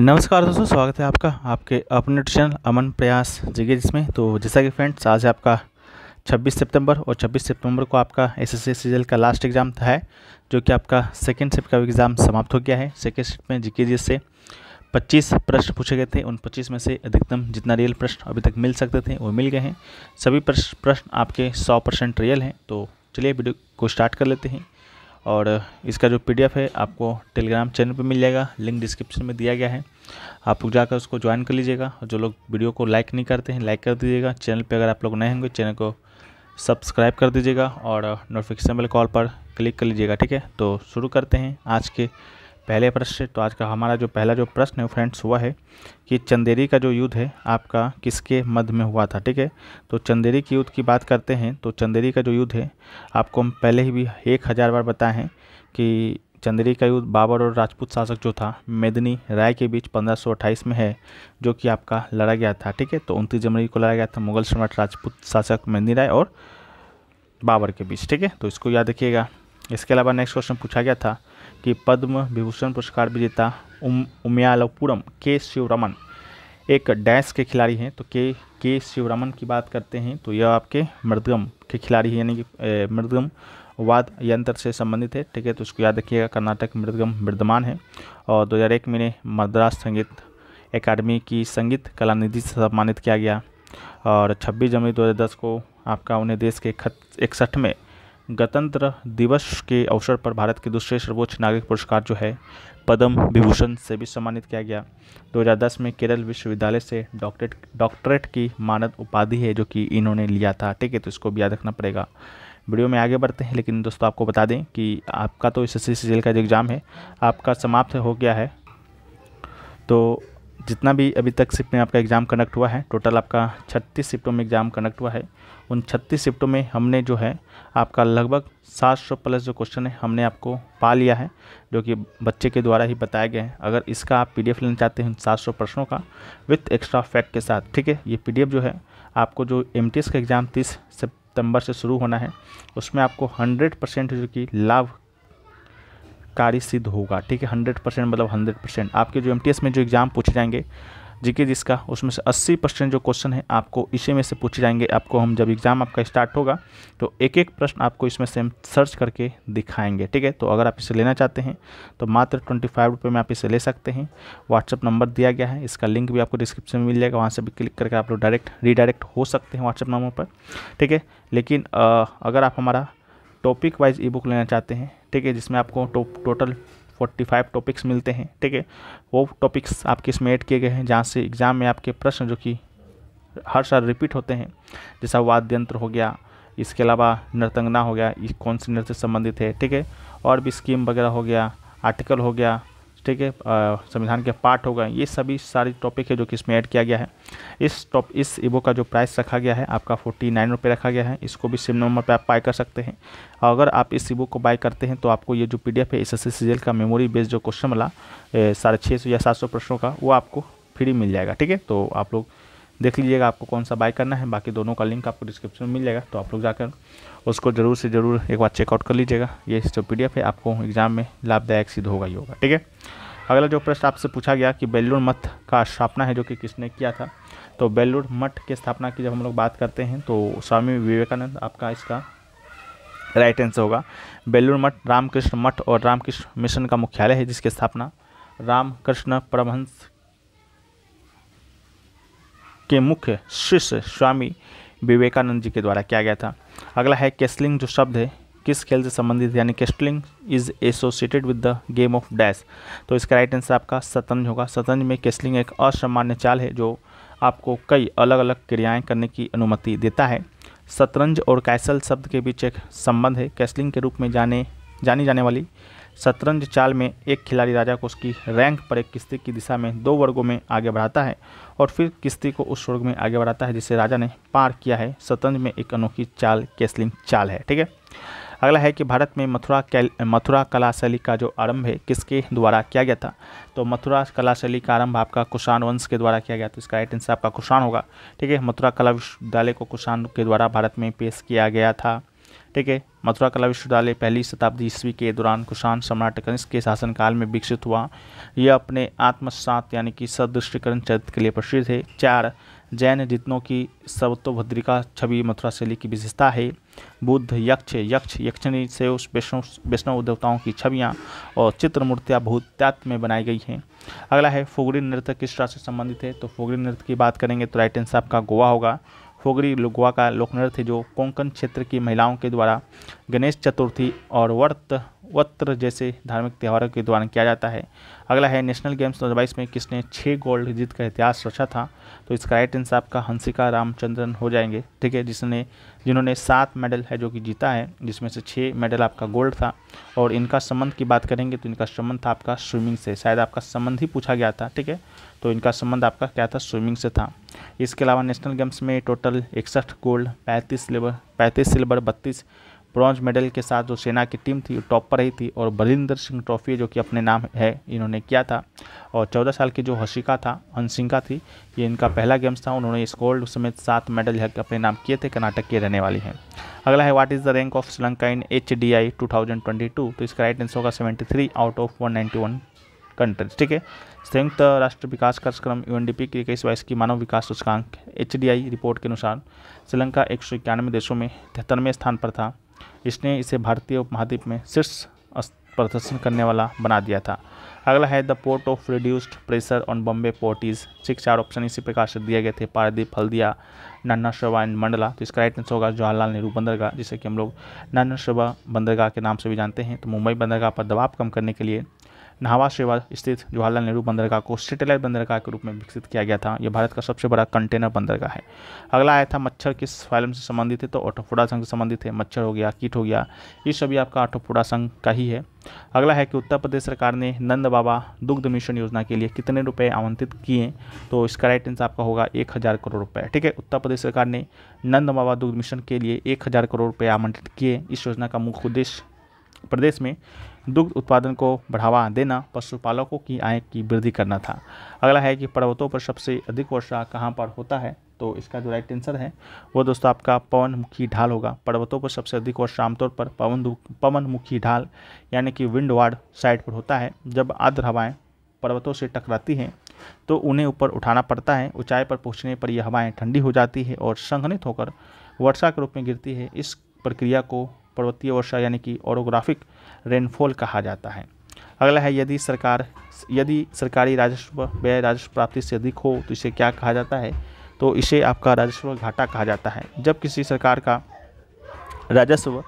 नमस्कार दोस्तों स्वागत है आपका आपके अपने चैनल अमन प्रयास जगह जिसमें तो जैसा कि फ्रेंड्स आज आपका 26 सितंबर और 26 सितंबर को आपका एस एस सी का लास्ट एग्ज़ाम था है जो कि आपका सेकेंड सेफ्ट का एग्ज़ाम समाप्त हो गया है सेकेंड सेफ्ट में जी से 25 प्रश्न पूछे गए थे उन 25 में से अधिकतम जितना रियल प्रश्न अभी तक मिल सकते थे वो मिल गए हैं सभी प्रश्न आपके सौ रियल हैं तो चलिए वीडियो को स्टार्ट कर लेते हैं और इसका जो पीडीएफ है आपको टेलीग्राम चैनल पे मिल जाएगा लिंक डिस्क्रिप्शन में दिया गया है आप लोग जाकर उसको ज्वाइन कर लीजिएगा और जो लोग वीडियो को लाइक नहीं करते हैं लाइक कर दीजिएगा चैनल पे अगर आप लोग नए होंगे चैनल को सब्सक्राइब कर दीजिएगा और नोटिफिकेशन बेल कॉल पर क्लिक कर लीजिएगा ठीक है तो शुरू करते हैं आज के पहले प्रश्न तो आज का हमारा जो पहला जो प्रश्न है फ्रेंड्स हुआ है कि चंदेरी का जो युद्ध है आपका किसके मध्य में हुआ था ठीक है तो चंदेरी के युद्ध की बात करते हैं तो चंदेरी का जो युद्ध है आपको हम पहले ही भी एक हज़ार बार बताए हैं कि चंदेरी का युद्ध बाबर और राजपूत शासक जो था मेदनी राय के बीच पंद्रह में है जो कि आपका लड़ा गया था ठीक है तो उनतीस जनवरी को लड़ा गया था मुगल सम्राट राजपूत शासक मेदनी राय और बाबर के बीच ठीक है तो इसको याद रखिएगा इसके अलावा नेक्स्ट क्वेश्चन पूछा गया था की पद्म विभूषण पुरस्कार विजेता उम उमयालपुरम के शिवरमन एक डैश के खिलाड़ी हैं तो के के शिवरमन की बात करते हैं तो यह आपके मृदगम के खिलाड़ी हैं यानी कि मृदगम वाद यंत्र से संबंधित है ठीक है तो उसको याद रखिएगा कर्नाटक मृदगम विद्यमान है और 2001 में इन्हें मद्रास संगीत एकेडमी की संगीत कला निधि से सम्मानित किया गया और 26 जनवरी 2010 को आपका उन्हें देश के इकसठवें गणतंत्र दिवस के अवसर पर भारत के दूसरे सर्वोच्च नागरिक पुरस्कार जो है पद्म विभूषण से भी सम्मानित किया गया 2010 में केरल विश्वविद्यालय से डॉक्टरेट डॉक्टरेट की मानद उपाधि है जो कि इन्होंने लिया था ठीक है तो इसको भी याद रखना पड़ेगा वीडियो में आगे बढ़ते हैं लेकिन दोस्तों आपको बता दें कि आपका तो एस एस का जो एग्ज़ाम है आपका समाप्त हो गया है तो जितना भी अभी तक शिफ्ट में आपका एग्ज़ाम कनेक्ट हुआ है टोटल आपका छत्तीस शिफ्टों में एग्ज़ाम कनेक्ट हुआ है उन छत्तीस शिफ्टों में हमने जो है आपका लगभग सात सौ प्लस जो क्वेश्चन है हमने आपको पा लिया है जो कि बच्चे के द्वारा ही बताया गया है अगर इसका आप पीडीएफ लेना चाहते हैं उन सात सौ प्रश्नों का विथ एक्स्ट्रा फैक्ट के साथ ठीक है ये पी जो है आपको जो एम का एग्ज़ाम तीस सितम्बर से शुरू होना है उसमें आपको हंड्रेड परसेंट जो कि लाभ कार्य सिद्ध होगा ठीक है हंड्रेड परसेंट मतलब हंड्रेड परसेंट आपके जो एम में जो एग्ज़ाम पूछे जाएंगे जीके जिसका उसमें से 80 परसेंट जो क्वेश्चन है आपको इसी में से पूछे जाएंगे आपको हम जब एग्ज़ाम आपका स्टार्ट होगा तो एक एक प्रश्न आपको इसमें से हम सर्च करके दिखाएंगे ठीक है तो अगर आप इसे लेना चाहते हैं तो मात्र ट्वेंटी फाइव रुपये में आप इसे ले सकते हैं व्हाट्सअप नंबर दिया गया है इसका लिंक भी आपको डिस्क्रिप्शन में मिल जाएगा वहाँ से भी क्लिक करके आप लोग डायरेक्ट रीडायरेक्ट हो सकते हैं व्हाट्सअप नंबर पर ठीक है लेकिन अगर आप हमारा टॉपिक वाइज ई बुक लेना चाहते हैं ठीक है जिसमें आपको टो, टोटल 45 टॉपिक्स मिलते हैं ठीक है वो टॉपिक्स आपके इसमें ऐड किए गए हैं जहाँ से एग्ज़ाम में आपके प्रश्न जो कि हर साल रिपीट होते हैं जैसा वाद्य यंत्र हो गया इसके अलावा नृतंगना हो गया कौन से नृत्य संबंधित है ठीक है और भी स्कीम वगैरह हो गया आर्टिकल हो गया ठीक है संविधान के पार्ट हो गए ये सभी सारे टॉपिक है जो कि इसमें ऐड किया गया है इस टॉप इस ईबो का जो प्राइस रखा गया है आपका फोर्टी नाइन रुपये रखा गया है इसको भी सिम नंबर पर आप बाय कर सकते हैं और अगर आप इस ईबो को बाय करते हैं तो आपको ये जो पी है एस एस का मेमोरी बेस्ड जो क्वेश्चन वाला साढ़े छः सौ या सात सौ प्रश्नों का वो आपको फ्री मिल जाएगा ठीक है तो आप लोग देख लीजिएगा आपको कौन सा बाय करना है बाकी दोनों का लिंक आपको डिस्क्रिप्शन में मिल जाएगा तो आप लोग जाकर उसको ज़रूर से ज़रूर एक बार चेकआउट कर लीजिएगा ये जो पी है आपको एग्ज़ाम में लाभदायक सिद्ध होगा ही होगा ठीक है अगला जो प्रश्न आपसे पूछा गया कि बेल्लूर मठ का स्थापना है जो कि किसने किया था तो बेल्लूर मठ की स्थापना की जब हम लोग बात करते हैं तो स्वामी विवेकानंद आपका इसका राइट आंसर होगा बेलूर मठ रामकृष्ण मठ और रामकृष्ण मिशन का मुख्यालय है जिसकी स्थापना रामकृष्ण परमहंस के मुख्य शिष्य स्वामी विवेकानंद जी के द्वारा किया गया था अगला है केस्लिंग जो शब्द है किस खेल से संबंधित यानी castling is associated with the game of dash तो इसका राइट आंसर आपका शतंज होगा शतंज में केस्टलिंग एक असामान्य चाल है जो आपको कई अलग अलग क्रियाएं करने की अनुमति देता है शतरंज और कैसल शब्द के बीच एक संबंध है कैसलिंग के रूप में जाने जानी जाने वाली शतरंज चाल में एक खिलाड़ी राजा को उसकी रैंक पर एक किस्ती की दिशा में दो वर्गों में आगे बढ़ाता है और फिर किस्ती को उस वर्ग में आगे बढ़ाता है जिसे राजा ने पार किया है शतरंज में एक अनोखी चाल कैसलिंग चाल है ठीक है अगला है कि भारत में मथुरा मथुरा कला शैली का जो आरंभ है किसके द्वारा किया गया था तो मथुरा कला शैली का आरंभ आपका कुषाण वंश के द्वारा किया गया तो इसका राइट आंसर आपका कुषाण होगा ठीक है मथुरा कला विश्वविद्यालय को कुषाण के द्वारा भारत में पेश किया गया था ठीक है मथुरा कला विश्वविद्यालय पहली शताब्दी ईस्वी के दौरान कुशाण सम्राट कनिष्क के शासनकाल में विकसित हुआ यह अपने आत्मसात यानी कि सदृष्टिकरण चरित्र के लिए प्रसिद्ध है चार जैन जितनों की सर्वतोभद्रिका छवि मथुरा शैली की विशेषता है बुद्ध यक्ष यक्ष यक्षणी से उस वैष्णव वैष्णव देवताओं की छवियाँ और चित्र मूर्तियाँ त्यात में बनाई गई हैं अगला है फुगड़ी नृत्य किस राशि से संबंधित है तो फुगड़ी नृत्य की बात करेंगे तो राइट आंसर आपका गोवा होगा फोगरी लुगवा का लोकनृत्य जो कोंकण क्षेत्र की महिलाओं के द्वारा गणेश चतुर्थी और व्रत वत्र जैसे धार्मिक त्यौहारों के दौरान किया जाता है अगला है नेशनल गेम्स दो में किसने छः गोल्ड जीत का इतिहास रचा था तो इसका राइट आंसर आपका हंसिका रामचंद्रन हो जाएंगे ठीक है जिसने जिन्होंने सात मेडल है जो कि जीता है जिसमें से छः मेडल आपका गोल्ड था और इनका संबंध की बात करेंगे तो इनका संबंध था आपका स्विमिंग से शायद आपका संबंध ही पूछा गया था ठीक है तो इनका संबंध आपका क्या था स्विमिंग से था इसके अलावा नेशनल गेम्स में टोटल इकसठ गोल्ड पैंतीस सिल्वर पैंतीस सिल्वर बत्तीस ब्रॉन्ज मेडल के साथ जो सेना की टीम थी वो टॉप पर रही थी और बलिंदर सिंह ट्रॉफी जो कि अपने नाम है इन्होंने किया था और चौदह साल की जो हसिका था हंसिका थी ये इनका पहला गेम्स था उन्होंने इस गोल्ड समेत सात मेडल अपने नाम किए थे कर्नाटक के रहने वाली हैं अगला है what is the rank of Sri Lanka in H D I two thousand twenty two तो इसका राइट आंसर होगा seventy three out of one ninety one countries ठीक है संयुक्त राष्ट्र विकास कार्यक्रम यू एन इक्कीस पी की मानव विकास सूचकांक एच डी आई रिपोर्ट के अनुसार श्रीलंका एक सौ इक्यानवे देशों में तिहत्तरवें स्थान पर था इसने इसे भारतीय उपमहाद्वीप में शीर्ष प्रदर्शन करने वाला बना दिया था अगला है the port of reduced pressure on Bombay port is six चार ऑप्शन इसी प्रकार से दिए गए थे पारदीप हल्दिया नन्ना शोभा एंड मंडला तो इसका राइट आंसर होगा जवाहरलाल नेहरू बंदरगाह जिसे कि हम लोग नन्ना शोभा बंदरगाह के नाम से भी जानते हैं तो मुंबई बंदरगाह पर दबाव कम करने के लिए नहावा शेवा स्थित जवाहरलाल नेहरू बंदरगाह को सेटेलाइट बंदरगाह के रूप में विकसित किया गया था यह भारत का सबसे बड़ा कंटेनर बंदरगाह है अगला आया था मच्छर किस फाइलम से संबंधित है तो ऑटोफोडा संघ से संबंधित है मच्छर हो गया कीट हो गया ये सभी आपका ऑटोफोडा संघ का ही है अगला है कि उत्तर प्रदेश सरकार ने नंद बाबा दुग्ध मिशन योजना के लिए कितने रुपए आवंटित किए तो इसका राइट आंसर आपका होगा एक हज़ार करोड़ रुपए ठीक है उत्तर प्रदेश सरकार ने नंद बाबा दुग्ध मिशन के लिए एक हज़ार करोड़ रुपए आवंटित किए इस योजना का मुख्य उद्देश्य प्रदेश में दुग्ध उत्पादन को बढ़ावा देना पशुपालकों की आय की वृद्धि करना था अगला है कि पर्वतों पर सबसे अधिक वर्षा कहाँ पर होता है तो इसका जो राइट आंसर है वो दोस्तों आपका पवनमुखी ढाल होगा पर्वतों पर सबसे अधिक वर्षा आमतौर पर पवन पवनमुखी ढाल यानी कि विंड वार्ड साइड पर होता है जब आर्द्र हवाएं पर्वतों से टकराती हैं तो उन्हें ऊपर उठाना पड़ता है ऊंचाई पर पहुंचने पर यह हवाएं ठंडी हो जाती है और संघनित होकर वर्षा के रूप में गिरती है इस प्रक्रिया को पर्वतीय वर्षा यानी कि ओरोग्राफिक रेनफॉल कहा जाता है अगला है यदि सरकार यदि सरकारी राजस्व व्यय राजस्व प्राप्ति से अधिक हो तो इसे क्या कहा जाता है तो इसे आपका राजस्व घाटा कहा जाता है जब किसी सरकार का राजस्व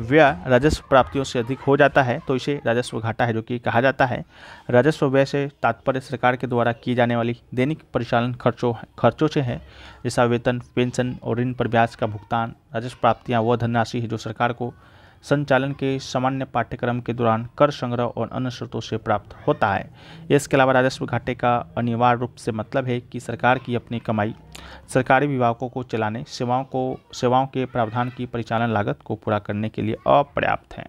व्यय राजस्व प्राप्तियों से अधिक हो जाता है तो इसे राजस्व घाटा है जो कि कहा जाता है राजस्व व्यय से तात्पर्य सरकार के द्वारा की जाने वाली दैनिक परिचालन खर्चों खर्चों से है जैसा वेतन पेंशन और ऋण पर ब्याज का भुगतान राजस्व प्राप्तियाँ वह धनराशि है जो सरकार को संचालन के सामान्य पाठ्यक्रम के दौरान कर संग्रह और अन्य स्रोतों से प्राप्त होता है इसके अलावा राजस्व घाटे का अनिवार्य रूप से मतलब है कि सरकार की अपनी कमाई सरकारी विभागों को चलाने सेवाओं को सेवाओं के प्रावधान की परिचालन लागत को पूरा करने के लिए अपर्याप्त हैं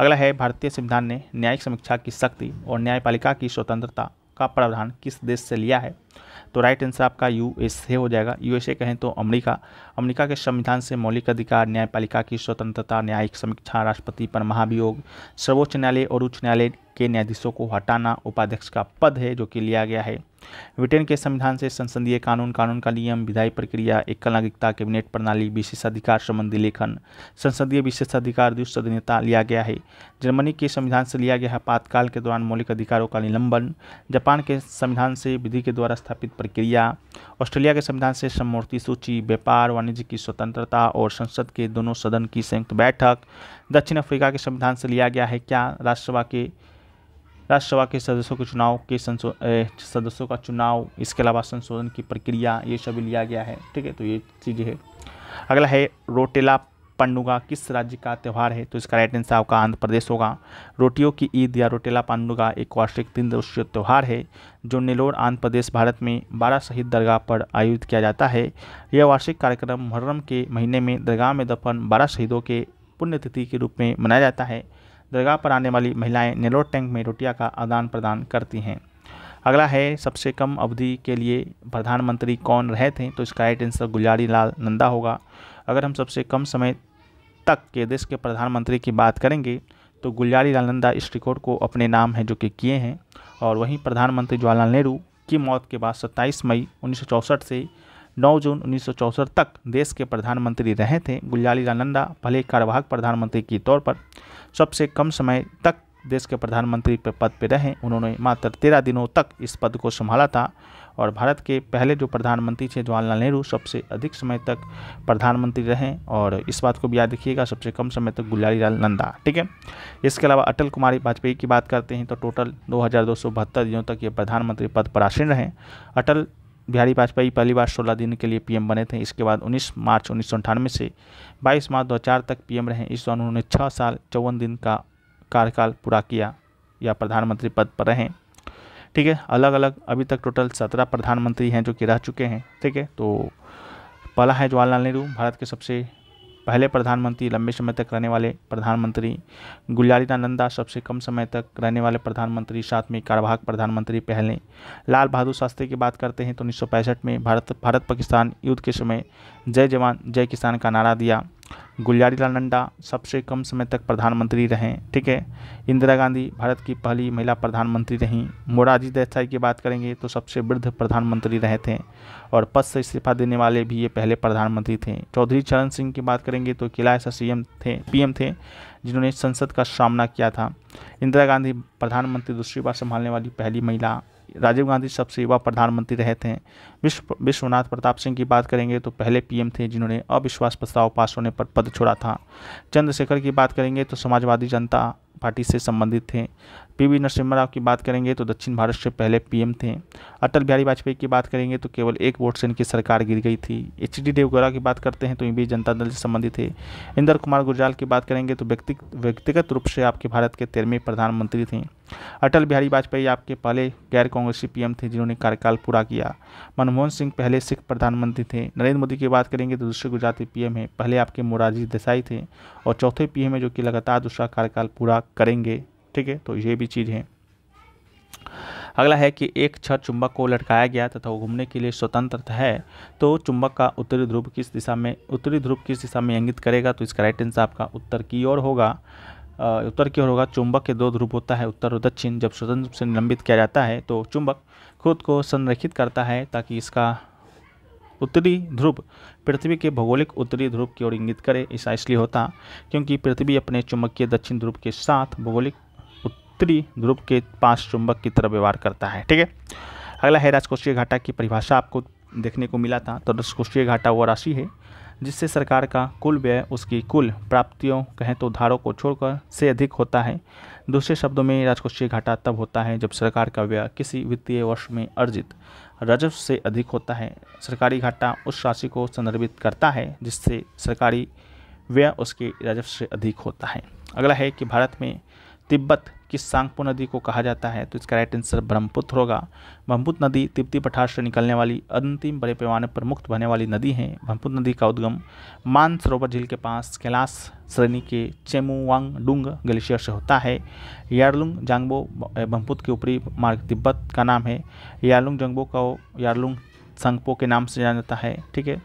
अगला है भारतीय संविधान ने न्यायिक समीक्षा की शक्ति और न्यायपालिका की स्वतंत्रता का प्रावधान किस देश से लिया है तो राइट आंसर आपका यूएसए हो जाएगा यूएसए कहें तो अमेरिका अमेरिका के संविधान से मौलिक अधिकार न्यायपालिका की स्वतंत्रता न्यायिक समीक्षा राष्ट्रपति पर महाभियोग सर्वोच्च न्यायालय और उच्च न्यायालय के न्यायाधीशों को हटाना उपाध्यक्ष का पद है जो कि लिया गया है ब्रिटेन के संविधान से संसदीय कानून कानून का नियम विधायी प्रक्रिया एकल नागरिकता कैबिनेट प्रणाली विशेषाधिकार संबंधी लेखन संसदीय विशेषाधिकार दुष्सदनीयता लिया गया है जर्मनी के संविधान से लिया गया है आपातकाल के दौरान मौलिक अधिकारों का निलंबन जापान के संविधान से विधि के द्वारा स्थापित प्रक्रिया ऑस्ट्रेलिया के संविधान से सम्मूर्ति सूची व्यापार वाणिज्य की स्वतंत्रता और संसद के दोनों सदन की संयुक्त बैठक दक्षिण अफ्रीका के संविधान से लिया गया है क्या राष्ट्रसभा के राज्यसभा के सदस्यों के चुनाव के सदस्यों का चुनाव इसके अलावा संशोधन की प्रक्रिया ये सभी लिया गया है ठीक है तो ये चीज़ें है अगला है रोटेला पांडुगा किस राज्य का त्यौहार है तो इसका राइट आंसर आपका आंध्र प्रदेश होगा रोटियों की ईद या रोटेला पांडुगा एक वार्षिक तीन दिवसीय त्यौहार है जो नेलोर आंध्र प्रदेश भारत में बारह शहीद दरगाह पर आयोजित किया जाता है यह वार्षिक कार्यक्रम मुहर्रम के महीने में दरगाह में दफन बारह शहीदों के पुण्यतिथि के रूप में मनाया जाता है दरगाह पर आने वाली महिलाएं नेलोर टैंक में रोटियां का आदान प्रदान करती हैं अगला है सबसे कम अवधि के लिए प्रधानमंत्री कौन रहे थे तो इसका राइट आंसर गुलजारी लाल नंदा होगा अगर हम सबसे कम समय तक के देश के प्रधानमंत्री की बात करेंगे तो गुलजारी लाल नंदा इस रिकॉर्ड को अपने नाम है जो कि किए हैं और वहीं प्रधानमंत्री जवाहरलाल नेहरू की मौत के बाद 27 मई उन्नीस से 9 जून उन्नीस तक देश के प्रधानमंत्री रहे थे गुलजारी लाल नंदा भले कार्यवाहक प्रधानमंत्री के तौर पर सबसे कम समय तक देश के प्रधानमंत्री के पद पर रहे उन्होंने मात्र तेरह दिनों तक इस पद को संभाला था और भारत के पहले जो प्रधानमंत्री थे जवाहरलाल नेहरू सबसे अधिक समय तक प्रधानमंत्री रहे और इस बात को भी याद रखिएगा सबसे कम समय तक गुलारी लाल नंदा ठीक है इसके अलावा अटल कुमारी वाजपेयी की बात करते हैं तो टोटल दो दिनों तक ये प्रधानमंत्री पद पर आसीन रहे अटल बिहारी वाजपेयी पहली बार 16 दिन के लिए पीएम बने थे इसके बाद 19 मार्च उन्नीस से 22 मार्च 2004 तक पीएम रहे इस दौरान उन्होंने छः साल चौवन दिन का कार्यकाल पूरा किया या प्रधानमंत्री पद पर रहें ठीक है अलग अलग अभी तक टोटल सत्रह प्रधानमंत्री हैं जो कि रह चुके हैं ठीक है तो पहला है जवाहरलाल नेहरू भारत के सबसे पहले प्रधानमंत्री लंबे समय तक रहने वाले प्रधानमंत्री गुलजारी नंदा सबसे कम समय तक रहने वाले प्रधानमंत्री साथ में कारवाहक प्रधानमंत्री पहले लाल बहादुर शास्त्री की बात करते हैं तो उन्नीस में भारत भारत पाकिस्तान युद्ध के समय जय जवान जय किसान का नारा दिया गुलजारी लाल नंडा सबसे कम समय तक प्रधानमंत्री रहे ठीक है इंदिरा गांधी भारत की पहली महिला प्रधानमंत्री रहीं मोरारजी देसाई की बात करेंगे तो सबसे वृद्ध प्रधानमंत्री रहे थे और पद से इस्तीफा देने वाले भी ये पहले प्रधानमंत्री थे चौधरी चरण सिंह की बात करेंगे तो किला ऐसा सी थे पी थे जिन्होंने संसद का सामना किया था इंदिरा गांधी प्रधानमंत्री दूसरी बार संभालने वाली पहली महिला राजीव गांधी सबसे युवा प्रधानमंत्री रहे थे विश्व विश्वनाथ प्रताप सिंह की बात करेंगे तो पहले पीएम थे जिन्होंने अविश्वास प्रस्ताव पास होने पर पद छोड़ा था चंद्रशेखर की बात करेंगे तो समाजवादी जनता पार्टी से संबंधित थे पीवी नरसिम्हा राव की बात करेंगे तो दक्षिण भारत से पहले पीएम थे अटल बिहारी वाजपेयी की बात करेंगे तो केवल एक वोट से इनकी सरकार गिर गई थी एच डी देवगौरा की बात करते हैं तो ये भी जनता दल से संबंधित थे इंदर कुमार गुजराल की बात करेंगे तो व्यक्ति व्यक्तिगत रूप से आपके भारत के तेरहवें प्रधानमंत्री थे अटल बिहारी वाजपेयी आपके पहले गैर कांग्रेसी पीएम थे जिन्होंने कार्यकाल पूरा किया मनमोहन सिंह पहले सिख प्रधानमंत्री थे नरेंद्र मोदी की बात करेंगे तो दूसरे गुजराती पीएम हैं पहले आपके मोरारजी देसाई थे और चौथे पीएम है जो कि लगातार दूसरा कार्यकाल पूरा करेंगे ठीक है तो ये भी चीज़ है अगला है कि एक छत चुंबक को लटकाया गया तथा वो घूमने के लिए स्वतंत्र है तो चुंबक का उत्तरी ध्रुव किस दिशा में उत्तरी ध्रुव किस दिशा में इंगित करेगा तो इसका राइट आंसर आपका उत्तर की ओर होगा उत्तर की ओर होगा चुंबक के दो ध्रुव होता है उत्तर और दक्षिण जब स्वतंत्र रूप से निलंबित किया जाता है तो चुंबक खुद को संरक्षित करता है ताकि इसका उत्तरी ध्रुव पृथ्वी के भौगोलिक उत्तरी ध्रुव की ओर इंगित करे ऐसा इसलिए होता क्योंकि पृथ्वी अपने चुंबकीय दक्षिण ध्रुव के साथ भौगोलिक उत्तरी ध्रुव के पास चुंबक की तरह व्यवहार करता है ठीक है अगला है राजकोषीय घाटा की परिभाषा आपको देखने को मिला था तो राजकोषीय घाटा वो राशि है जिससे सरकार का कुल व्यय उसकी कुल प्राप्तियों कहें तो धारों को छोड़कर से अधिक होता है दूसरे शब्दों में राजकोषीय घाटा तब होता है जब सरकार का व्यय किसी वित्तीय वर्ष में अर्जित राजस्व से अधिक होता है सरकारी घाटा उस राशि को संदर्भित करता है जिससे सरकारी व्यय उसके राजस्व से अधिक होता है अगला है कि भारत में तिब्बत किस सांगपो नदी को कहा जाता है तो इसका राइट आंसर ब्रह्मपुत्र होगा ब्रह्मपुत्र नदी तिब्बती पठार से निकलने वाली अंतिम बड़े पैमाने पर मुक्त बहने वाली नदी है ब्रह्मपुत्र नदी का उद्गम मानसरोवर झील के पास कैलाश श्रेणी के चेमुवांग डुंग ग्लेशियर से होता है यारलुंग जांगबो ब्रह्मपुत्र के ऊपरी मार्ग तिब्बत का नाम है यारलुंग जंगबो का यारलुंग संगपो के नाम से जाना जाता है ठीक है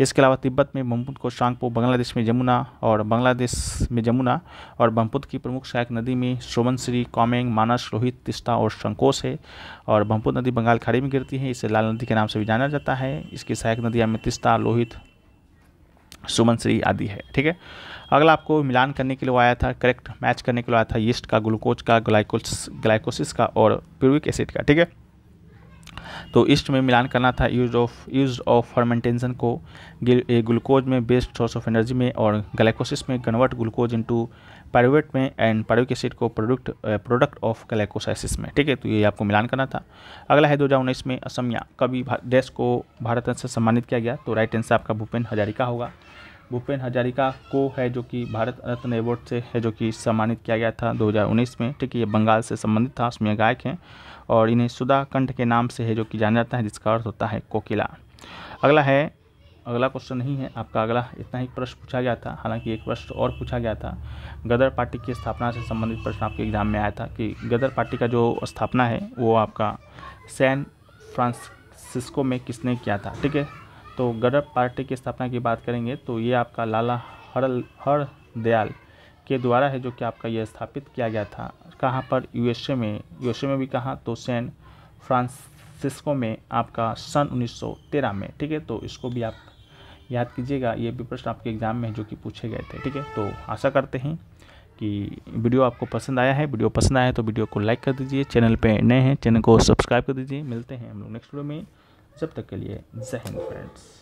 इसके अलावा तिब्बत में बम्पुत को शांगपो बांग्लादेश में जमुना और बांग्लादेश में जमुना और बम्पुत की प्रमुख सहायक नदी में श्रोवनश्री कॉमेंग मानस लोहित तिस्ता और शंकोश है और बमपुत नदी बंगाल खाड़ी में गिरती है इसे लाल नदी के नाम से भी जाना जाता है इसकी सहायक नदियाँ में तिस्ता लोहित सुमनश्री आदि है ठीक है अगला आपको मिलान करने के लिए आया था करेक्ट मैच करने के लिए आया था यीस्ट का ग्लूकोज का ग्लाइकोस ग्लाइकोसिस का और प्यूरिक एसिड का ठीक है तो ईस्ट में मिलान करना था use of use of fermentation को ग्लूकोज में बेस्ट सोर्स ऑफ एनर्जी में और ग्लाइकोसिस में कन्वर्ट ग्लूकोज इनटू पैरोवेट में एंड पैरोविक एसिड को प्रोडक्ट प्रोडक्ट ऑफ ग्लाइकोसाइसिस में ठीक है तो ये आपको मिलान करना था अगला है दो में असमिया कवि देश को भारत से सम्मानित किया गया तो राइट आंसर आपका भूपेन हजारिका होगा भूपेन हजारिका को है जो कि भारत रत्न अवार्ड से है जो कि सम्मानित किया गया था 2019 में ठीक है ये बंगाल से संबंधित था असमिया गायक हैं और इन्हें सुधा कंठ के नाम से है जो कि जाना जाता है जिसका अर्थ होता है कोकिला अगला है अगला क्वेश्चन नहीं है आपका अगला इतना ही प्रश्न पूछा गया था हालांकि एक प्रश्न और पूछा गया था गदर पार्टी की स्थापना से संबंधित प्रश्न आपके एग्जाम में आया था कि गदर पार्टी का जो स्थापना है वो आपका सैन फ्रांसिस्को में किसने किया था ठीक है तो गदर पार्टी की स्थापना की बात करेंगे तो ये आपका लाला हर हर दयाल के द्वारा है जो कि आपका यह स्थापित किया गया था कहाँ पर यूएसए में यूएसए में भी कहाँ तो सैन फ्रांसिस्को में आपका सन 1913 में ठीक है तो इसको भी आप याद कीजिएगा ये भी प्रश्न आपके एग्ज़ाम में जो कि पूछे गए थे ठीक है तो आशा करते हैं कि वीडियो आपको पसंद आया है वीडियो पसंद आया है तो वीडियो को लाइक कर दीजिए चैनल पर नए हैं चैनल को सब्सक्राइब कर दीजिए मिलते हैं हम लोग नेक्स्ट वीडियो में जब तक के लिए जय हिंद फ्रेंड्स